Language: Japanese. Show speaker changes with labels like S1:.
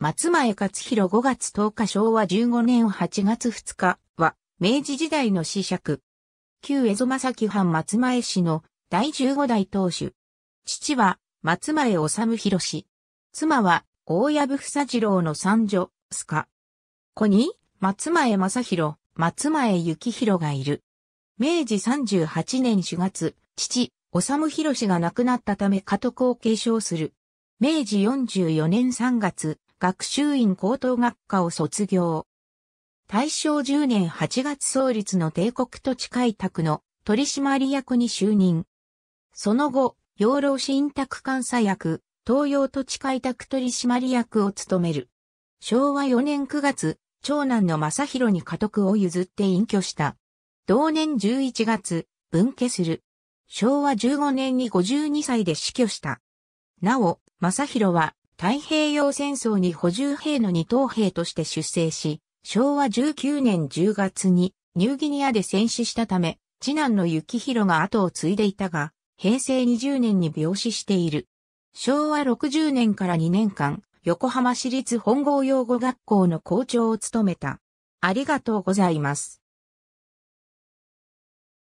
S1: 松前勝弘5月10日昭和15年8月2日は、明治時代の子爵。旧江戸正木藩松前氏の第15代当主。父は、松前治弘妻は、大藪房次郎の三女、スカ。子に、松前正弘、松前幸弘がいる。明治38年4月、父、治弘が亡くなったため家督を継承する。明治44年3月、学習院高等学科を卒業。大正10年8月創立の帝国土地開拓の取締役に就任。その後、養老市委託監査役、東洋土地開拓取締役を務める。昭和4年9月、長男の正宏に家督を譲って隠居した。同年11月、分家する。昭和15年に52歳で死去した。なお、正宏は太平洋戦争に補充兵の二等兵として出征し、昭和19年10月にニューギニアで戦死したため、次男の幸宏が後を継いでいたが、平成20年に病死している。昭和60年から2年間、横浜市立本郷養護学校の校長を務めた。ありがとうございます。